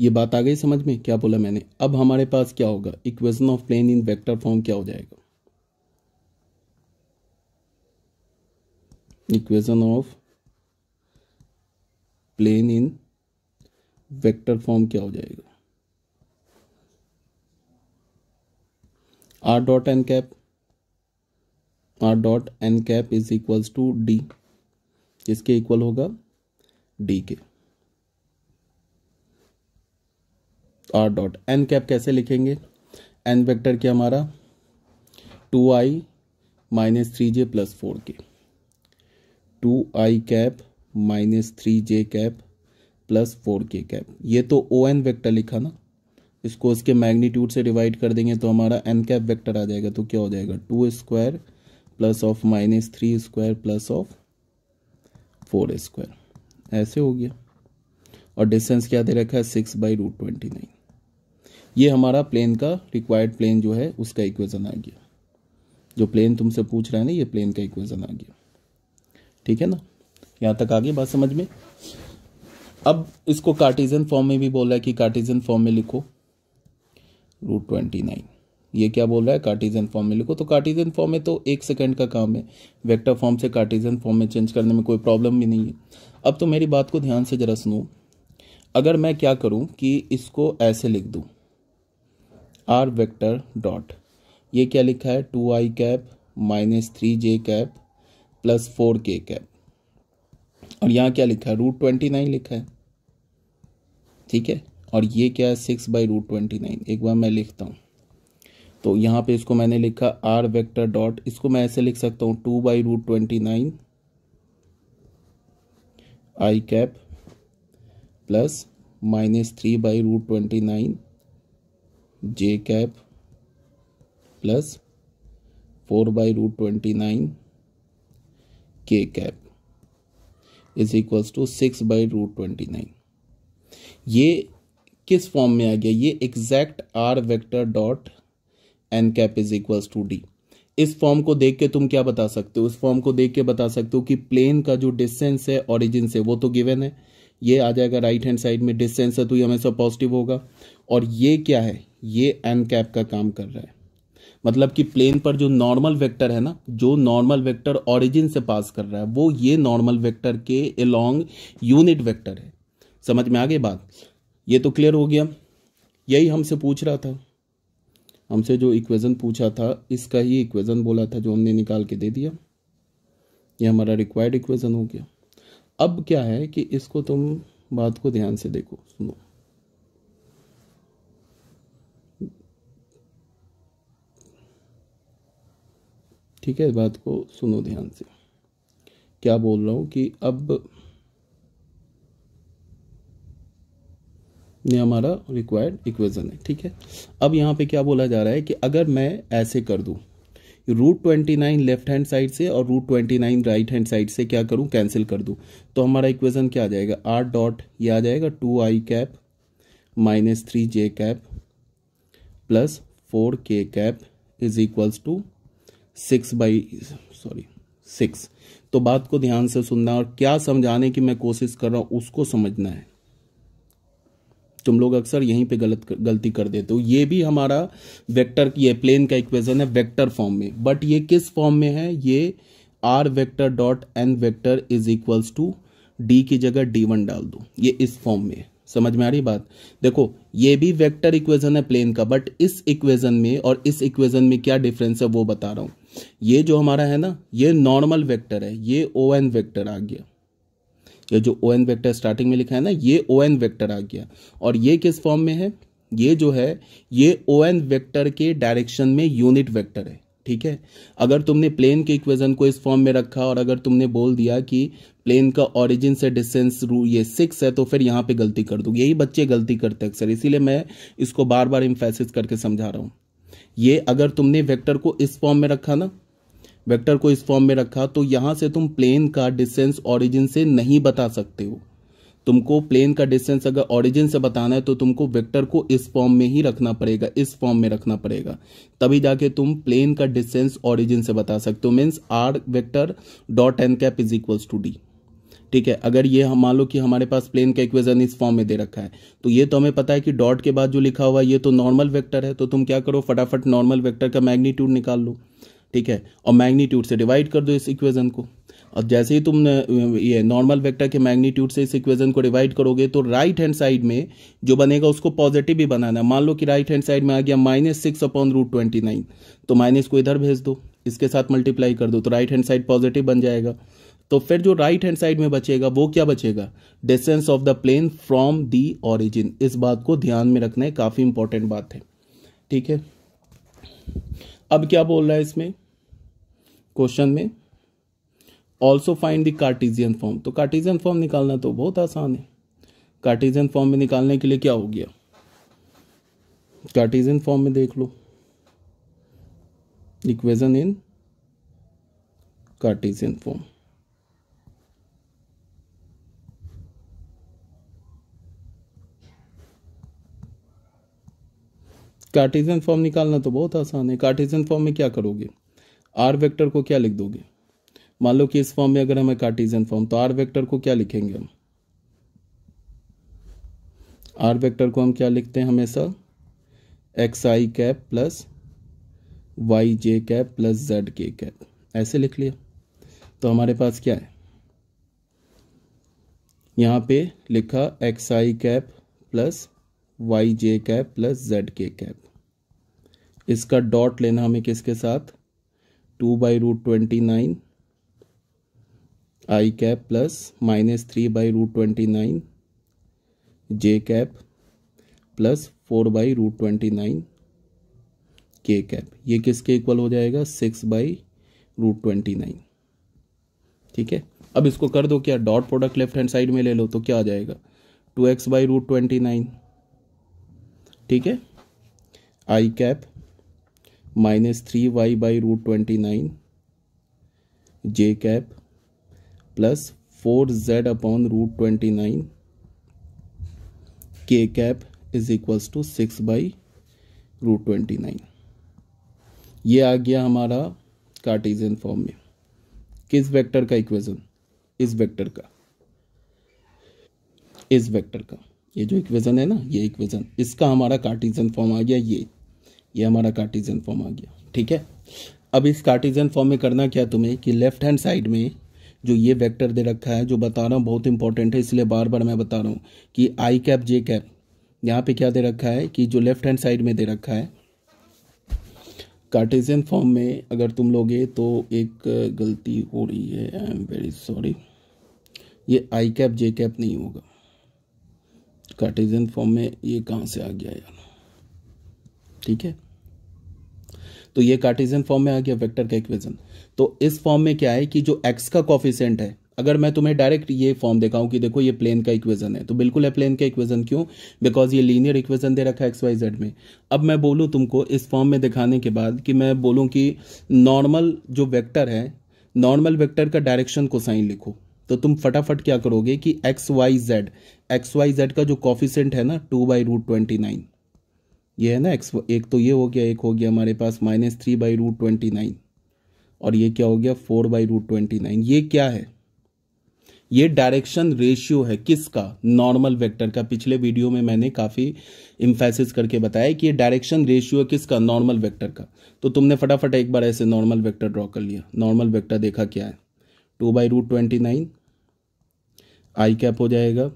ये बात आ गई समझ में क्या बोला मैंने अब हमारे पास क्या होगा equation of plane in vector form क्या हो जाएगा equation of plane in vector form क्या हो जाएगा r dot n cap r dot n cap is equals to d किसके इक्वल होगा डी के आर डॉट एन कैप कैसे लिखेंगे एन वेक्टर क्या हमारा two i minus three j plus four k two i cap minus three j cap plus four k cap ये तो ओ एन वैक्टर लिखा ना इसको इसके मैग्नीट्यूड से डिवाइड कर देंगे तो हमारा एन कैप वेक्टर आ जाएगा तो क्या हो जाएगा two square plus of minus three square plus of four square ऐसे हो गया और डिस्टेंस क्या दे रखा है six by root twenty nine ये हमारा प्लेन का रिक्वायर्ड प्लेन जो है उसका इक्वेशन आ गया जो प्लेन तुमसे पूछ रहा है ना ये प्लेन का इक्वेशन आ गया ठीक है ना यहाँ तक आ गया बात समझ में अब इसको कार्टिजन फॉर्म में भी बोल रहा है कि कार्टिजन फॉर्म में लिखो रूट ट्वेंटी नाइन ये क्या बोल रहा है कार्टिजन फॉर्म में लिखो तो कार्टिजन फॉर्म में तो एक सेकंड का काम है वेक्टर फॉर्म से कार्टिजन फॉर्म में चेंज करने में कोई प्रॉब्लम भी नहीं है अब तो मेरी बात को ध्यान से जरा सुनो अगर मैं क्या करूं कि इसको ऐसे लिख दूं आर वेक्टर डॉट ये क्या लिखा है two i cap minus three j cap plus four k cap और यहाँ क्या लिखा है रूट ट्वेंटी नाइन लिखा है ठीक है और ये क्या है six by root twenty nine एक बार मैं लिखता हूँ तो यहाँ पे इसको मैंने लिखा आर वेक्टर डॉट इसको मैं ऐसे लिख सकता हूँ two by root twenty nine i cap plus minus three by root twenty nine j cap plus four by root twenty nine k cap is equals to six by root twenty nine ये किस form में आ गया ये exact r vector dot n cap is equals to d इस form को देख के तुम क्या बता सकते हो इस फॉर्म को देख के बता सकते हो कि प्लेन का जो डिस्टेंस है ऑरिजिन से वो तो गिवन है ये आ जाएगा राइट हैंड साइड में डिस्टेंस है तो ये हमेशा पॉजिटिव होगा और ये क्या है ये एन कैप का काम कर रहा है मतलब कि प्लेन पर जो नॉर्मल वेक्टर है ना जो नॉर्मल वेक्टर ओरिजिन से पास कर रहा है वो ये नॉर्मल वेक्टर के अलोंग यूनिट वेक्टर है समझ में आ गई बात ये तो क्लियर हो गया यही हमसे पूछ रहा था हमसे जो इक्वेशन पूछा था इसका ही इक्वेशन बोला था जो हमने निकाल के दे दिया ये हमारा रिक्वायर्ड इक्वेशन हो गया अब क्या है कि इसको तुम बात को ध्यान से देखो सुनो ठीक है बात को सुनो ध्यान से क्या बोल रहा हूं कि अब ये हमारा रिक्वायर्ड इक्वेशन है ठीक है अब यहां पे क्या बोला जा रहा है कि अगर मैं ऐसे कर दूं root twenty nine left hand side से और root twenty nine right hand side से क्या करूं कैंसिल कर दूं तो हमारा इक्वेशन क्या आ जाएगा आर डॉट ये आ जाएगा two i cap minus three j cap plus four k cap is equals to six by sorry six तो बात को ध्यान से सुनना और क्या समझाने की मैं कोशिश कर रहा हूँ उसको समझना है तुम लोग अक्सर यहीं पे गलत गलती कर देते हो ये भी हमारा वेक्टर ये प्लेन का इक्वेशन है वेक्टर फॉर्म में बट ये किस फॉर्म में है ये r vector dot n vector is equals to d की जगह डी वन डाल दो ये इस फॉर्म में है समझ में आ रही बात देखो ये भी वेक्टर इक्वेशन है प्लेन का बट इस इक्वेशन में और इस इक्वेशन में क्या डिफरेंस है वो बता रहा हूं ये जो हमारा है ना ये नॉर्मल वेक्टर है ये ओ एन वेक्टर आ गया ये जो ओ एन वैक्टर स्टार्टिंग में लिखा है ना ये ओ एन वैक्टर आ गया और ये किस फॉर्म में है ये जो है ये ओ एन वैक्टर के डायरेक्शन में यूनिट वैक्टर है ठीक है अगर तुमने प्लेन के इक्वेशन को इस फॉर्म में रखा और अगर तुमने बोल दिया कि प्लेन का ओरिजिन से डिस्टेंस रू ये सिक्स है तो फिर यहां पे गलती कर दूंगी यही बच्चे गलती करते हैं अक्सर इसीलिए मैं इसको बार बार इम्फेसिस करके समझा रहा हूँ ये अगर तुमने वेक्टर को इस फॉर्म में रखा ना वेक्टर को इस फॉर्म में रखा तो यहां से तुम प्लेन का डिस्टेंस ऑरिजिन से नहीं बता सकते हो तुमको प्लेन का डिस्टेंस अगर ऑरिजिन से बताना है तो तुमको वेक्टर को इस फॉर्म में ही रखना पड़ेगा इस फॉर्म में रखना पड़ेगा तभी जाके तुम प्लेन का डिस्टेंस ऑरिजिन से बता सकते हो means r vector dot n cap is equals to d ठीक है अगर ये हम मान लो कि हमारे पास प्लेन का इक्वेशन इस फॉर्म में दे रखा है तो ये तो हमें पता है कि डॉट के बाद जो लिखा हुआ है ये तो नॉर्मल वेक्टर है तो तुम क्या करो फटाफट नॉर्मल वेक्टर का मैग्नीट्यूड निकाल लो ठीक है और मैग्नीट्यूड से डिवाइड कर दो इस इक्वेशन को और जैसे ही तुम ये नॉर्मल वेक्टर के मैग्नीट्यूड से इस इक्वेशन को डिवाइड करोगे तो राइट हैंड साइड में जो बनेगा उसको पॉजिटिव भी बनाना मान लो कि राइट हैंड साइड में आ गया minus six upon root twenty nine तो माइनस को इधर भेज दो इसके साथ मल्टीप्लाई कर दो तो राइट हैंड साइड पॉजिटिव बन जाएगा तो फिर जो राइट हैंड साइड में बचेगा वो क्या बचेगा distance of the plane from the origin इस बात को ध्यान में रखना है काफ़ी इंपॉर्टेंट बात है ठीक है अब क्या बोल रहा है इसमें क्वेश्चन में also find the Cartesian form तो कार्टिजियन फॉर्म निकालना तो बहुत आसान है कार्टिजियन फॉर्म में निकालने के लिए क्या हो गया कार्टिजियन फॉर्म में देख लो equation in cartesian form cartesian form निकालना तो बहुत आसान है कार्टिजन फॉर्म में क्या करोगे आर वेक्टर को क्या लिख दोगे मान लो कि इस फॉर्म में अगर हमें कार्टेजन फॉर्म तो आर वेक्टर को क्या लिखेंगे हम आर वेक्टर को हम क्या लिखते हैं हमेशा x i cap plus y j cap plus z k cap ऐसे लिख लिया तो हमारे पास क्या है यहां पे लिखा x i cap plus y j cap plus z k cap इसका डॉट लेना हमें किसके साथ two by root twenty nine i cap plus minus three by root twenty nine j cap plus four by root twenty nine k cap ये किसके equal हो जाएगा six by root twenty nine ठीक है अब इसको कर दो क्या dot product left hand side में ले लो तो क्या आ जाएगा two x by root twenty nine ठीक है i cap minus three y by root twenty nine j cap plus four z upon root twenty nine k cap is equals to six by root twenty nine ये आ गया हमारा Cartesian form में किस vector का equation इस vector का इस वेक्टर का ये जो इक्वेज़न है ना ये इक्वेज़न इसका हमारा कार्टिजन फॉर्म आ गया ये ये हमारा कार्टिजन फॉर्म आ गया ठीक है अब इस कार्टिजन फॉर्म में करना क्या तुम्हें कि लेफ्ट हैंड साइड में जो ये वेक्टर दे रखा है जो बता रहा हूँ बहुत इंपॉर्टेंट है इसलिए बार बार मैं बता रहा हूँ कि आई कैप जे कैप यहाँ पे क्या दे रखा है कि जो लेफ्ट हैंड साइड में दे रखा है कार्टिजन फॉर्म में अगर तुम लोगे तो एक गलती हो रही है आई एम वेरी सॉरी ये आई कैप जे कैप नहीं होगा कार्टेजन फॉर्म में ये कहाँ से आ गया यार ठीक है तो ये कार्टेजन फॉर्म में आ गया वेक्टर का इक्वेशन तो इस फॉर्म में क्या है कि जो एक्स का कॉफिशेंट है अगर मैं तुम्हें डायरेक्ट ये फॉर्म दिखाऊं कि देखो ये प्लेन का इक्वेशन है तो बिल्कुल है प्लेन का इक्वेशन क्यों बिकॉज ये लीनियर इक्वेशन दे रखा है एक्स वाई जेड में अब मैं बोलूं तुमको इस फॉर्म में दिखाने के बाद कि मैं बोलूं कि नॉर्मल जो वेक्टर है नॉर्मल वेक्टर का डायरेक्शन को साइन लिखो तो तुम फटाफट क्या करोगे कि x y z x y z का जो कॉफिशेंट है ना two by root twenty nine ये है ना एक्स एक तो ये हो गया एक हो गया हमारे पास minus three by root twenty nine और ये क्या हो गया four by root twenty nine ये क्या है ये डायरेक्शन रेशियो है किसका नॉर्मल वेक्टर का पिछले वीडियो में मैंने काफ़ी इम्फेसिस करके बताया कि ये डायरेक्शन रेशियो है किसका नॉर्मल वेक्टर का तो तुमने फटाफट एक बार ऐसे नॉर्मल वेक्टर ड्रॉ कर लिया नॉर्मल वेक्टर देखा क्या है two by root twenty nine i cap हो जाएगा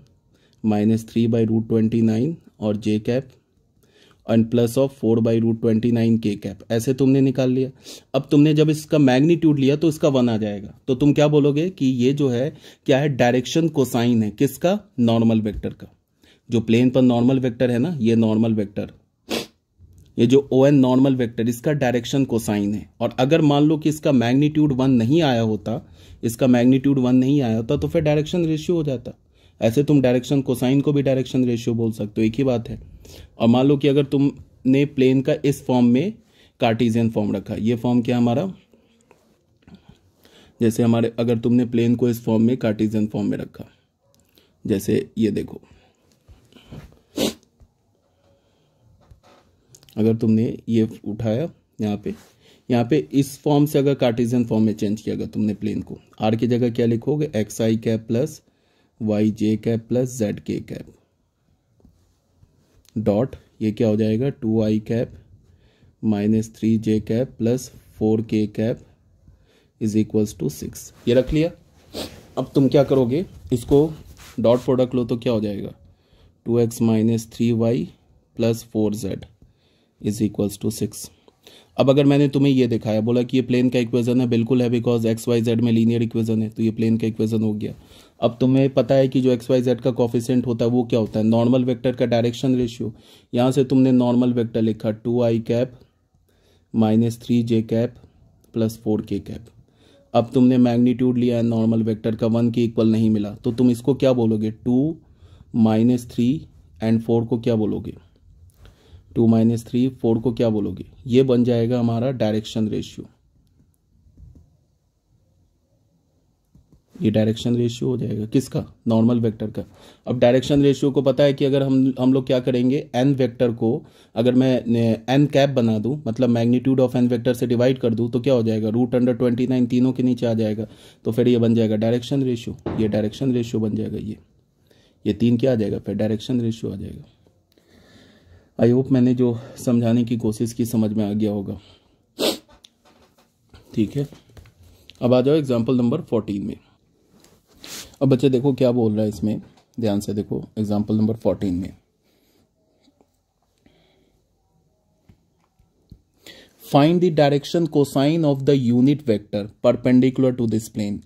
minus three by root twenty nine और j cap and plus of four by root twenty nine k cap ऐसे तुमने निकाल लिया अब तुमने जब इसका मैग्नीट्यूड लिया तो इसका वन आ जाएगा तो तुम क्या बोलोगे कि ये जो है क्या है डायरेक्शन कोसाइन है किसका नॉर्मल वेक्टर का जो प्लेन पर नॉर्मल वेक्टर है ना ये नॉर्मल वेक्टर ये जो ओ एन नॉर्मल वेक्टर इसका डायरेक्शन कोसाइन है और अगर मान लो कि इसका मैग्नीट्यूड वन नहीं आया होता इसका मैग्नीट्यूड वन नहीं आया होता तो फिर डायरेक्शन रेशियो हो जाता ऐसे तुम डायरेक्शन कोसाइन को भी डायरेक्शन रेशियो बोल सकते हो एक ही बात है और मान लो कि अगर तुमने प्लेन का इस फॉर्म में कार्टिजियन फॉर्म रखा ये फॉर्म क्या हमारा जैसे हमारे अगर तुमने प्लेन को इस फॉर्म में कार्टिजियन फॉर्म में रखा जैसे ये देखो अगर तुमने ये उठाया यहाँ पे यहाँ पे इस फॉर्म से अगर कार्टिजन फॉर्म में चेंज किया अगर तुमने प्लेन को आर की जगह क्या लिखोगे x i cap plus y j cap plus z k cap dot ये क्या हो जाएगा two i cap minus three j cap plus four k cap is equals to six ये रख लिया अब तुम क्या करोगे इसको डॉट प्रोडक्ट लो तो क्या हो जाएगा two x minus three y plus four z is equals to six अब अगर मैंने तुम्हें ये दिखाया बोला कि ये प्लेन का इक्वेजन है बिल्कुल है बिकॉज एक्स वाई जेड में लीनियर इक्वेजन है तो ये प्लेन का इक्वेजन हो गया अब तुम्हें पता है कि जो एक्स वाई जेड का कॉफिशेंट होता है वो क्या होता है नॉर्मल वेक्टर का डायरेक्शन रेशियो यहाँ से तुमने नॉर्मल वेक्टर लिखा two i cap minus three j cap plus four k cap अब तुमने मैग्नीट्यूड लिया है नॉर्मल वेक्टर का वन के इक्वल नहीं मिला तो तुम इसको क्या बोलोगे two minus three and four को क्या बोलोगे टू माइनस थ्री फोर को क्या बोलोगे ये बन जाएगा हमारा डायरेक्शन रेशियो ये डायरेक्शन रेशियो हो जाएगा किसका नॉर्मल वेक्टर का अब डायरेक्शन रेशियो को पता है कि अगर हम हम लोग क्या करेंगे एन वेक्टर को अगर मैं एन कैप बना दूं मतलब मैग्नीट्यूड ऑफ एन वेक्टर से डिवाइड कर दूं तो क्या हो जाएगा रूट अंडर ट्वेंटी नाइन तीनों के नीचे आ जाएगा तो फिर ये बन जाएगा डायरेक्शन रेशियो ये डायरेक्शन रेशियो बन जाएगा ये ये तीन क्या आ जाएगा फिर डायरेक्शन रेशियो आ जाएगा आई होप मैंने जो समझाने की कोशिश की समझ में आ गया होगा ठीक है अब आ जाओ एग्जाम्पल नंबर फोर्टीन में अब बच्चे देखो क्या बोल रहा है इसमें ध्यान से देखो एग्जाम्पल नंबर फोर्टीन में find the direction cosine of the unit vector perpendicular to this plane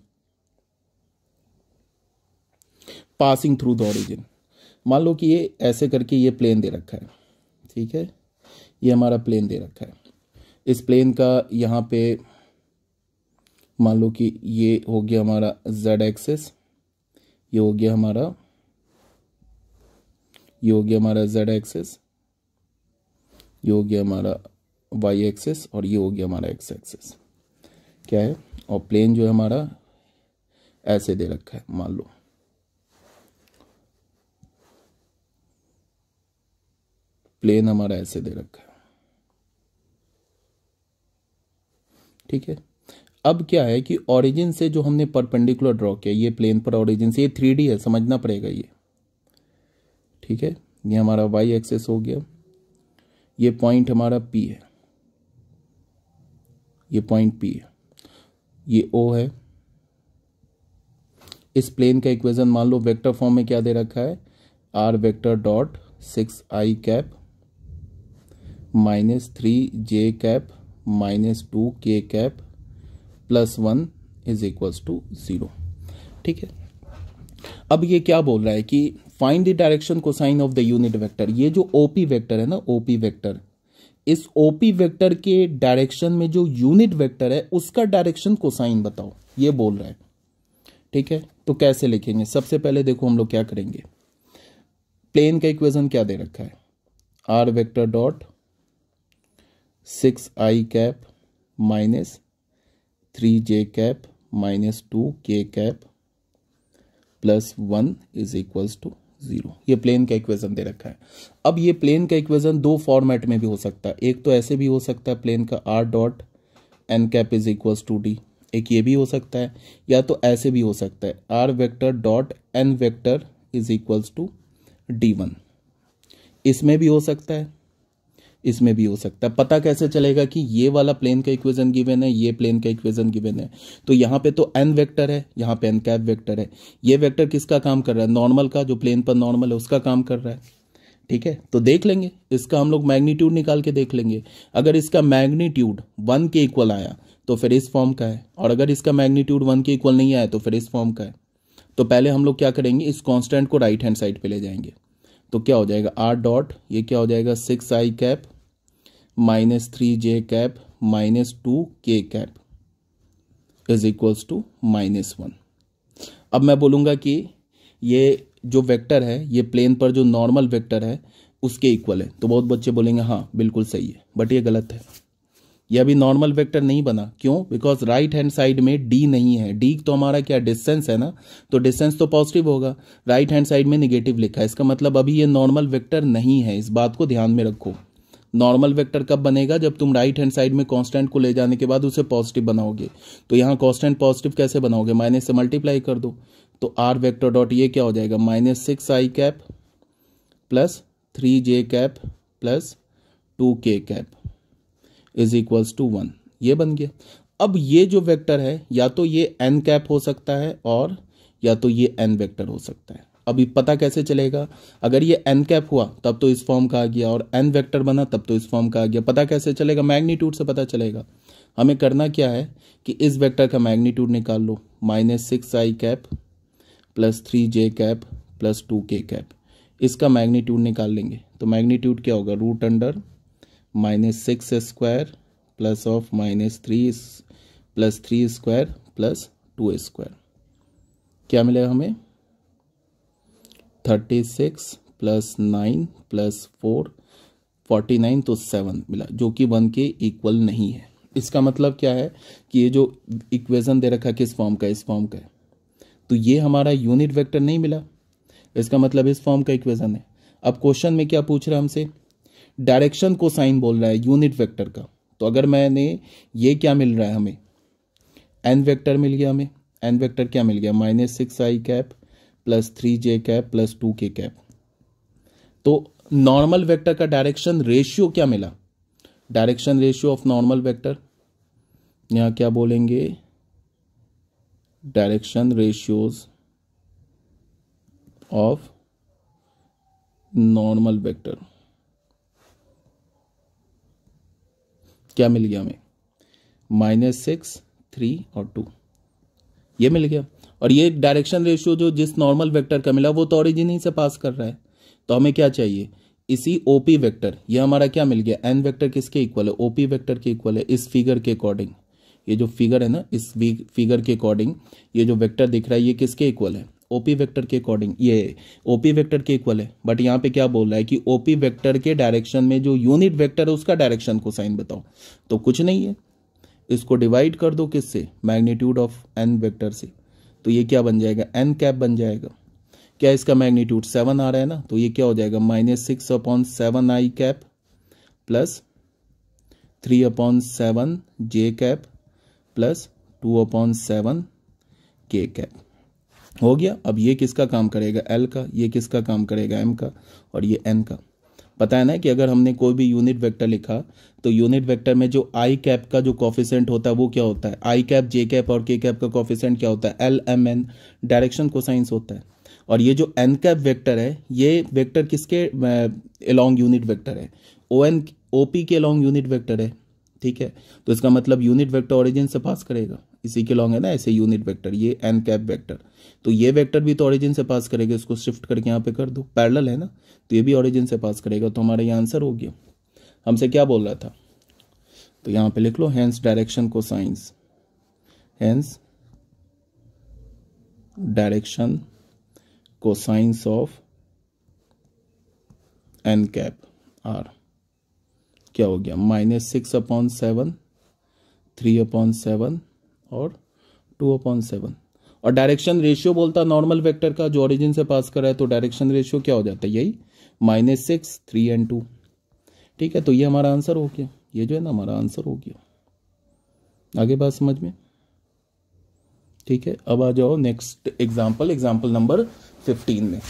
passing through the origin मान लो कि ये ऐसे करके ये प्लेन दे रखा है ठीक है ये हमारा प्लेन दे रखा है इस प्लेन का यहाँ पे मान लो कि ये हो गया हमारा जेड एक्सेस ये हो गया हमारा ये हो गया हमारा जेड एक्सेस ये हो गया हमारा वाई एक्सेस और ये हो गया हमारा एक्स एक्सेस क्या है और प्लेन जो है हमारा ऐसे दे रखा है मान लो प्लेन हमारा ऐसे दे रखा है ठीक है अब क्या है कि ओरिजिन से जो हमने परपेंडिकुलर ड्रॉ किया ये प्लेन पर ओरिजिन से ये थ्री है समझना पड़ेगा ये ठीक है ये हमारा वाई एक्सेस हो गया ये पॉइंट हमारा पी है ये पॉइंट पी है ये ओ है इस प्लेन का इक्वेशन मान लो वेक्टर फॉर्म में क्या दे रखा है r vector dot six i cap minus three j cap minus two k cap plus one is equals to zero ठीक है अब ये क्या बोल रहा है कि find the direction cosine of the unit vector ये जो ओपी वेक्टर है ना ओपी वेक्टर इस ओपी वेक्टर के डायरेक्शन में जो यूनिट वेक्टर है उसका डायरेक्शन कोसाइन बताओ ये बोल रहा है ठीक है तो कैसे लिखेंगे सबसे पहले देखो हम लोग क्या करेंगे प्लेन का इक्वेशन क्या दे रखा है r vector dot six i cap minus three j cap minus two k cap plus one is equals to zero ये प्लेन का इक्वेशन दे रखा है अब ये प्लेन का इक्वेशन दो फॉर्मेट में भी हो सकता है एक तो ऐसे भी हो सकता है प्लेन का r dot n cap is equals to d एक ये भी हो सकता है या तो ऐसे भी हो सकता है r vector dot n vector is equals to d one इसमें भी हो सकता है इसमें भी हो सकता है पता कैसे चलेगा कि ये वाला प्लेन का इक्वेशन गिवन है ये प्लेन का इक्वेशन गिवन है तो यहाँ पे तो एन वेक्टर है यहाँ पे एन कैप वेक्टर है ये वेक्टर किसका काम कर रहा है नॉर्मल का जो प्लेन पर नॉर्मल है उसका काम कर रहा है ठीक है तो देख लेंगे इसका हम लोग मैग्नीट्यूड निकाल के देख लेंगे अगर इसका मैग्नीट्यूड वन के इक्वल आया तो फिर इस फॉर्म का है और अगर इसका मैग्नीट्यूड वन के इक्वल नहीं आया तो फिर इस फॉर्म का है तो पहले हम लोग क्या करेंगे इस कांस्टेंट को राइट हैंड साइड पे ले जाएंगे तो क्या हो जाएगा आर डॉट ये क्या हो जाएगा six i cap minus three j cap minus two k cap is equals to minus one अब मैं बोलूंगा कि ये जो वेक्टर है ये प्लेन पर जो नॉर्मल वेक्टर है उसके इक्वल है तो बहुत बच्चे बोलेंगे हाँ बिल्कुल सही है बट ये गलत है यह अभी नॉर्मल वेक्टर नहीं बना क्यों बिकॉज राइट हैंड साइड में डी नहीं है डी तो हमारा क्या डिस्टेंस है ना तो डिस्टेंस तो पॉजिटिव होगा राइट हैंड साइड में निगेटिव लिखा है इसका मतलब अभी ये नॉर्मल वेक्टर नहीं है इस बात को ध्यान में रखो नॉर्मल वेक्टर कब बनेगा जब तुम राइट हैंड साइड में कांस्टेंट को ले जाने के बाद उसे पॉजिटिव बनाओगे तो यहाँ कांस्टेंट पॉजिटिव कैसे बनाओगे माइनस से मल्टीप्लाई कर दो तो आर वेक्टर डॉट ये क्या हो जाएगा minus six i cap plus three j cap plus two k cap is equals to one ये बन गया अब ये जो वेक्टर है या तो ये एन कैप हो सकता है और या तो ये एन वेक्टर हो सकता है अभी पता कैसे चलेगा अगर ये एन कैप हुआ तब तो इस फॉर्म का आ गया और एन वेक्टर बना तब तो इस फॉर्म का आ गया पता कैसे चलेगा मैग्नीट्यूड से पता चलेगा हमें करना क्या है कि इस वेक्टर का मैग्नीट्यूड निकाल लो minus six i cap plus three j cap plus two k cap इसका मैग्नीट्यूड निकाल लेंगे तो मैग्नीट्यूड क्या होगा root under minus six square plus of minus three plus three square plus two square क्या मिलेगा हमें thirty six plus nine plus four forty nine तो सेवन मिला जो कि वन के इक्वल नहीं है इसका मतलब क्या है कि ये जो इक्वेशन दे रखा है किस फॉर्म का इस फॉर्म का है तो ये हमारा यूनिट वेक्टर नहीं मिला इसका मतलब इस फॉर्म का इक्वेशन है अब क्वेश्चन में क्या पूछ रहा है हमसे डायरेक्शन को साइन बोल रहा है यूनिट वेक्टर का तो अगर मैंने ये क्या मिल रहा है हमें एन वेक्टर मिल गया हमें एन वेक्टर क्या मिल गया minus six i cap plus three j cap plus two k cap तो नॉर्मल वेक्टर का डायरेक्शन रेशियो क्या मिला direction ratio of normal vector यहां क्या बोलेंगे direction ratios of normal vector क्या मिल गया हमें माइनस सिक्स थ्री और टू ये मिल गया और ये डायरेक्शन रेशियो जो जिस नॉर्मल वेक्टर का मिला वो तो ऑरिजिन ही से पास कर रहा है तो हमें क्या चाहिए इसी ओपी वेक्टर ये हमारा क्या मिल गया एन वेक्टर किसके इक्वल है ओपी वेक्टर के इक्वल है इस फिगर के अकॉर्डिंग ये जो फिगर है ना इस फिगर के अकॉर्डिंग ये जो वेक्टर दिख रहा है ये किसके इक्वल है ओपी वेक्टर के अकॉर्डिंग ये ओपी वेक्टर के इक्वल है बट यहाँ पे क्या बोल रहा है कि ओपी वेक्टर के डायरेक्शन में जो यूनिट वेक्टर है उसका डायरेक्शन को साइन बताओ तो कुछ नहीं है इसको डिवाइड कर दो किससे मैग्नीट्यूड ऑफ एन वेक्टर से तो ये क्या बन जाएगा एन कैप बन जाएगा क्या इसका मैग्नीट्यूड सेवन आ रहा है ना तो ये क्या हो जाएगा minus six upon seven i cap plus three upon seven j cap plus two upon seven k cap हो गया अब ये किसका काम करेगा एल का ये किसका काम करेगा एम का और ये एन का पता है ना कि अगर हमने कोई भी यूनिट वेक्टर लिखा तो यूनिट वेक्टर में जो आई कैप का जो कॉफिसेंट होता है वो क्या होता है आई कैप जे कैप और के कैप का कॉफिसेंट क्या होता है l m n direction cosines होता है और ये जो एन कैप वेक्टर है ये वेक्टर किसके अलॉन्ग यूनिट वेक्टर है ओ एन ओ पी के अलॉन्ग यूनिट वेक्टर है ठीक है तो इसका मतलब यूनिट वेक्टर ओरिजिन से पास करेगा इसी के लॉन्ग है ना ऐसे यूनिट वेक्टर ये एन कैप वेक्टर तो ये वेक्टर भी तो ऑरिजिन से पास करेगा इसको शिफ्ट करके यहाँ पे कर दो पैरेलल है ना तो ये भी ऑरिजिन से पास करेगा तो हमारा ये आंसर हो गया हमसे क्या बोल रहा था तो यहाँ पे लिख लो hence direction cosines hence direction cosines of n cap are क्या हो गया minus six upon seven three upon seven और टू अपॉन सेवन और डायरेक्शन रेशियो बोलता नॉर्मल वेक्टर का जो ओरिजिन से पास रहा है तो डायरेक्शन रेशियो क्या हो जाता है यही minus six three and two ठीक है तो ये हमारा आंसर हो गया ये जो है ना हमारा आंसर हो गया आगे बात समझ में ठीक है अब आ जाओ next example example number fifteen में